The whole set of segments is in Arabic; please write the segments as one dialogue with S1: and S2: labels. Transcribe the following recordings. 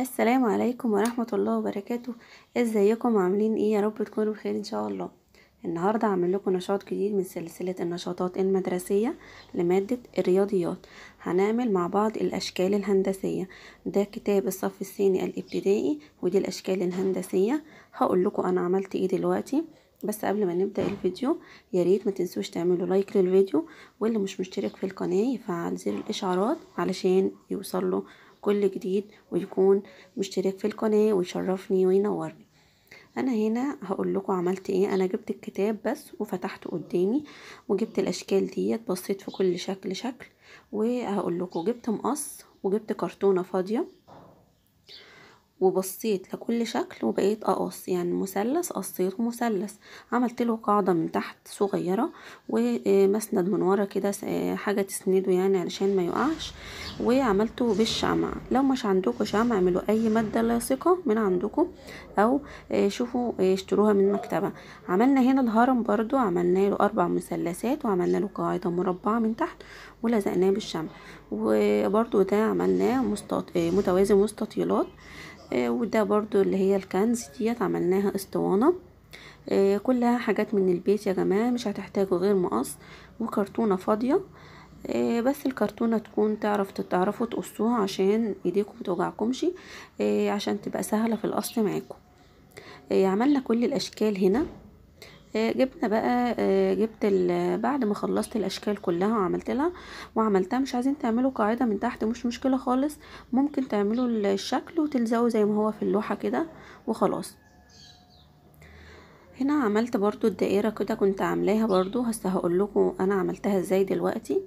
S1: السلام عليكم ورحمة الله وبركاته ازيكم عاملين ايه يا رب تكونوا بخير ان شاء الله النهاردة هعمل لكم نشاط جديد من سلسلة النشاطات المدرسية لمادة الرياضيات هنعمل مع بعض الاشكال الهندسية ده كتاب الصف الثاني الابتدائي ودي الاشكال الهندسية هقول لكم انا عملت ايه دلوقتي بس قبل ما نبدأ الفيديو ياريت ما تنسوش تعملوا لايك للفيديو واللي مش مشترك في القناة يفعل زر الاشعارات علشان يوصل له كل جديد ويكون مشترك في القناة ويشرفني وينورني انا هنا هقول لكم عملت ايه انا جبت الكتاب بس وفتحته قدامي وجبت الاشكال ديت بصيت في كل شكل شكل وهقول لكم جبت مقص وجبت كرتونة فاضية وبصيت لكل شكل وبقيت اقص يعني مثلث قصيته مثلث عملت له قاعدة من تحت صغيرة ومسند من ورا كده حاجة تسنده يعني علشان ما يقعش وعملته بالشمع لو مش عندكم شمع اعملوا اي مادة لاصقة من عندكم او آه، شوفوا آه، اشتروها من مكتبة عملنا هنا الهرم برضو عملنا له اربع مثلثات وعملنا له قاعدة مربعة من تحت ولزقناه بالشمع وبرضو ده عملناه آه، متوازي مستطيلات آه، وده برضو اللي هي الكنز ديت عملناها اسطوانة آه، كلها حاجات من البيت يا جماعة مش هتحتاجوا غير مقص وكرتونة فاضية آه، بس الكرتونة تكون تعرف تعرفوا تقصوها عشان ايديكم متوجعكمش عشان تبقى سهلة في القص معاكم عملنا كل الاشكال هنا آه، جبنا بقى آه، جبت بعد ما خلصت الاشكال كلها وعملت لها وعملتها مش عايزين تعملوا قاعده من تحت مش مشكله خالص ممكن تعملوا الشكل وتلزقوا زي ما هو في اللوحه كده وخلاص هنا عملت برضو الدائره كده كنت عاملاها برضو هسه هقول لكم انا عملتها ازاي دلوقتي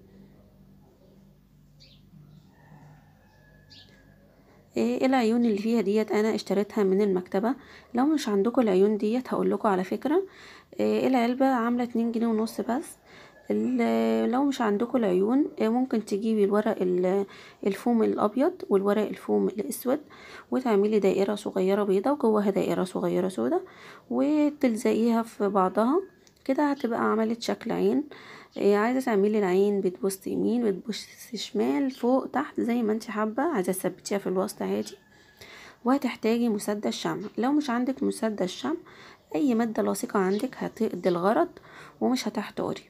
S1: إيه العيون اللي فيها ديت انا اشتريتها من المكتبه لو مش عندكم العيون ديت هقول لكم على فكره آه، العلبة عاملة اتنين جنيه ونص بس لو مش عندكم العيون آه، ممكن تجيبي الورق الفوم الابيض والورق الفوم الاسود وتعملي دائرة صغيرة بيضة وجواها دائرة صغيرة سودة وتلزقيها في بعضها كده هتبقى عملت شكل عين آه، عايزه تعملي العين بتبص يمين بتبوست شمال فوق تحت زي ما انت حابه عايزه تثبتيها في الوسط عادي وهتحتاجي مسدس شمع لو مش عندك مسدس شمع اي مادة لاصقة عندك هتقضي الغرض ومش هتحتاري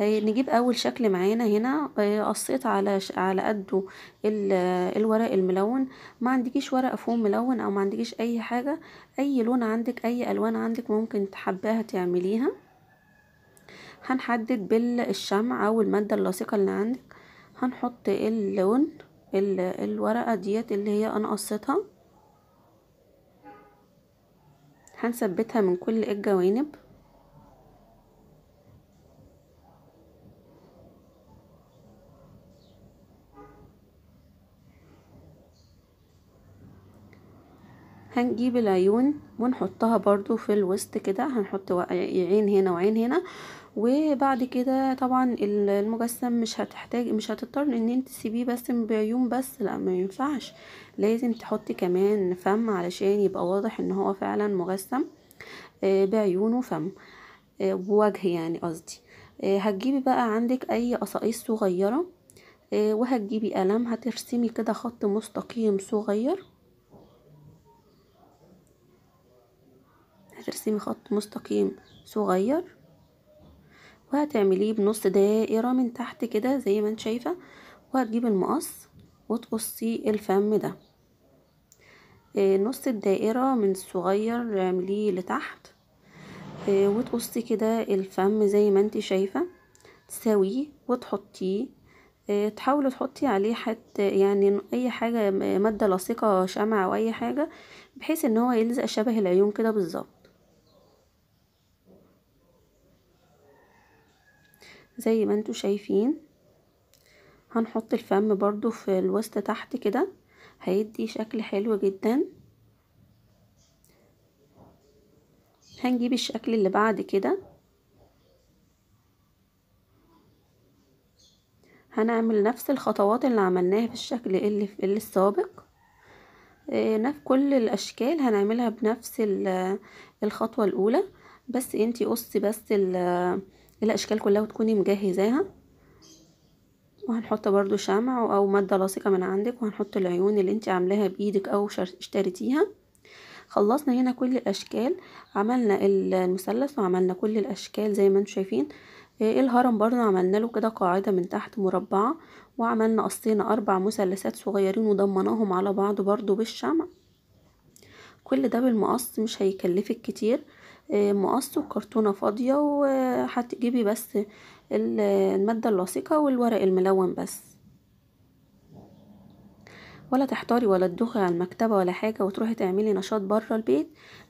S1: آه، نجيب اول شكل معانا هنا آه، قصيت على على قده الورق الملون ما عندكيش ورق فوم ملون او ما عندكيش اي حاجه اي لون عندك اي الوان عندك ممكن تحباها تعمليها هنحدد بالشمع او الماده اللاصقه اللي عندك هنحط اللون الورقه ديت اللي هي انا قصيتها هنثبتها من كل الجوانب هنجيب العيون ونحطها برضو في الوسط كده هنحط عين هنا وعين هنا وبعد كده طبعا المجسم مش هتحتاج مش هتضطر ان انت تسيبيه بس بعيون بس لا ما ينفعش لازم تحطي كمان فم علشان يبقى واضح ان هو فعلا مجسم آه، بعيون وفم بوجه آه، يعني قصدي آه، هتجيبي بقى عندك اي قصايص صغيره وهتجيبي قلم هترسمي كده خط مستقيم صغير هترسمي خط مستقيم صغير وهتعمليه بنص دائرة من تحت كده زي ما انت شايفة وهتجيب المقص وتقصي الفم ده آه، نص الدائرة من الصغير اعمليه لتحت آه، وتقصي كده الفم زي ما انت شايفة تساويه وتحطيه آه، تحاولي تحطي عليه حتى يعني اي حاجة مادة لاصقة شمع او اي حاجة بحيث ان هو يلزق شبه العيون كده بالظبط زي ما انتوا شايفين هنحط الفم برضو في الوسط تحت كده هيدي شكل حلو جدا هنجيب الشكل اللي بعد كده هنعمل نفس الخطوات اللي عملناها في الشكل اللي في اللي السابق آه، نفس كل الاشكال هنعملها بنفس الخطوه الاولى بس انتي قصي بس الاشكال كلها وتكوني مجهزاها وهنحط برضو شمع او ماده لاصقه من عندك وهنحط العيون اللي انت عاملاها بايدك او اشتريتيها خلصنا هنا كل الاشكال عملنا المثلث وعملنا كل الاشكال زي ما انتم شايفين آه، الهرم برضو عملنا له كده قاعدة من تحت مربعة وعملنا قصينا اربع مثلثات صغيرين وضمناهم على بعض برضو بالشمع كل ده بالمقص مش هيكلفك كتير آه، مقص وكرتونة فاضية وهتجيبي بس المادة اللاصقة والورق الملون بس ولا تحتاري ولا تدوخي على المكتبة ولا حاجة وتروحي تعملي نشاط بره البيت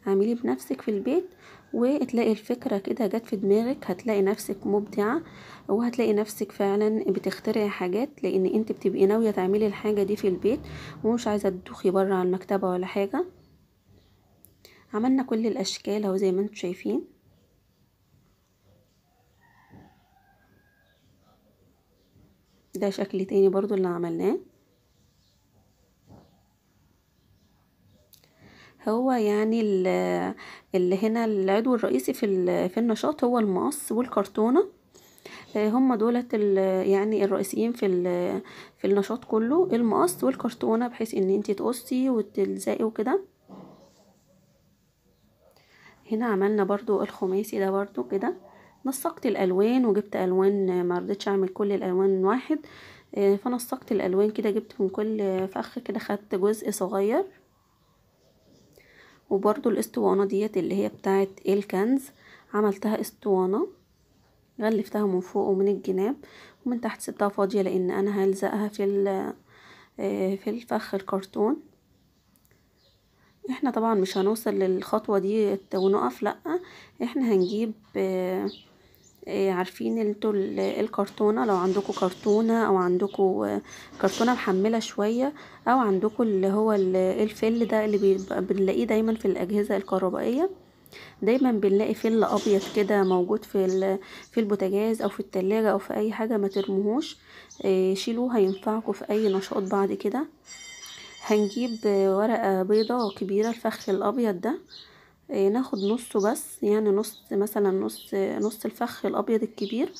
S1: اعمليه بنفسك في البيت وتلاقي الفكرة كده جت في دماغك هتلاقي نفسك مبدعة وهتلاقي نفسك فعلا بتخترعي حاجات لان انت بتبقي ناوية تعملي الحاجة دي في البيت ومش عايزة تدوخي بره على المكتبة ولا حاجة عملنا كل الاشكال اهو زي ما انتم شايفين ده شكل تاني برضو اللي عملناه هو يعني اللي هنا العضو الرئيسي في في النشاط هو المقص والكرتونه آه، هم دولت يعني الرئيسيين في في النشاط كله المقص والكرتونه بحيث ان انت تقصي وتلزقي وكده هنا عملنا برضو الخماسي ده برضو كده نسقت الالوان وجبت الوان ما رضيتش اعمل كل الالوان واحد آه، فنسقت الالوان كده جبت من كل فخ كده خدت جزء صغير وبرضو الاسطوانه ديت اللي هي بتاعه الكنز عملتها اسطوانه غلفتها من فوق ومن الجناب ومن تحت سبتها فاضيه لان انا هلزقها في آه، في الفخ الكرتون احنا طبعا مش هنوصل للخطوة دي ونقف لأ احنا هنجيب آه، عارفين انتوا الكرتونة لو عندكم كرتونة او عندكم كرتونة محملة شوية او عندكم اللي هو الفل ده اللي بنلاقيه دايما في الاجهزة الكهربائية دايما بنلاقي فل ابيض كده موجود في في البوتاجاز او في التلاجة او في اي حاجة ما ترموهوش آه، شيلوه هينفعكم في اي نشاط بعد كده هنجيب ورقة بيضة كبيرة الفخ الابيض ده آه، ناخد نصه بس يعني نص مثلا نص نص الفخ الابيض الكبير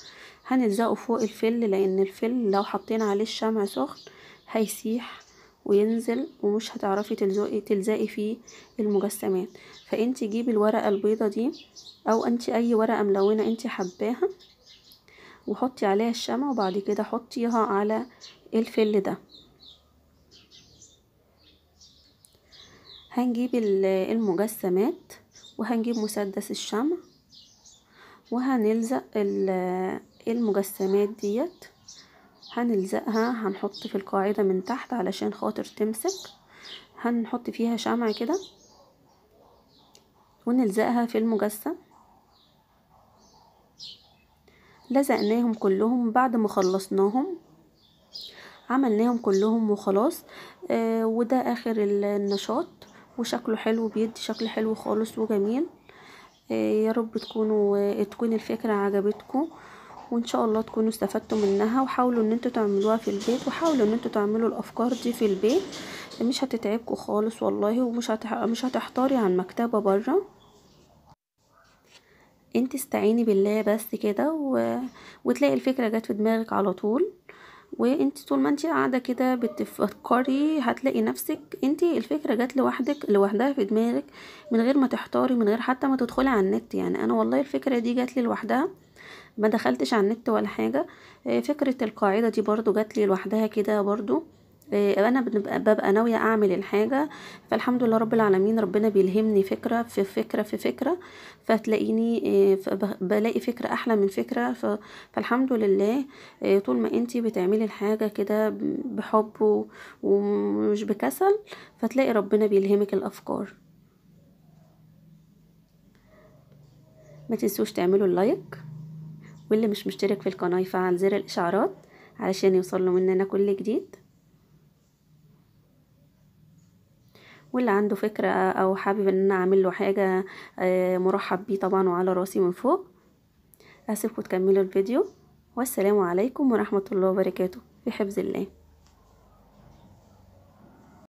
S1: هنلزقه فوق الفل لان الفل لو حطينا عليه الشمع سخن هيسيح وينزل ومش هتعرفي تلزقي تلزقي فيه المجسمات فانت جيبي الورقه البيضه دي او انت اي ورقه ملونه انت حباها وحطي عليها الشمع وبعد كده حطيها على الفل ده هنجيب المجسمات وهنجيب مسدس الشمع وهنلزق المجسمات ديت هنلزقها هنحط في القاعدة من تحت علشان خاطر تمسك هنحط فيها شمع كده ونلزقها في المجسم لزقناهم كلهم بعد ما خلصناهم عملناهم كلهم وخلاص آه وده اخر النشاط وشكله حلو بيدي شكل حلو خالص وجميل آه، يا رب تكونوا آه، تكون الفكرة عجبتكم وان شاء الله تكونوا استفدتوا منها وحاولوا ان انتوا تعملوها في البيت وحاولوا ان انتوا تعملوا الافكار دي في البيت مش هتتعبكوا خالص والله ومش هتح... مش هتحتاري عن مكتبة بره انت استعيني بالله بس كده و... وتلاقي الفكرة جت في دماغك على طول وانت طول ما انت قاعده كده بتفكري هتلاقي نفسك انت الفكره جات لوحدك لوحدها في دماغك من غير ما تحتاري من غير حتى ما تدخلي على النت يعني انا والله الفكره دي جات لي لوحدها ما دخلتش على النت ولا حاجه آه، فكره القاعده دي برضو جات لي لوحدها كده برضو آه، انا ببقى ناويه اعمل الحاجه فالحمد لله رب العالمين ربنا بيلهمني فكره في فكره في فكره فتلاقيني آه، بلاقي فكره احلى من فكره فالحمد لله آه، طول ما انتي بتعملي الحاجه كده بحب ومش بكسل فتلاقي ربنا بيلهمك الافكار ما تنسوش تعملوا اللايك واللي مش مشترك في القناه يفعل زر الاشعارات علشان يوصلوا مننا كل جديد واللي عنده فكرة او حابب ان انا اعمل له حاجة آه، مرحب بيه طبعا وعلى راسي من فوق اسفكم تكملوا الفيديو والسلام عليكم ورحمة الله وبركاته في حفظ الله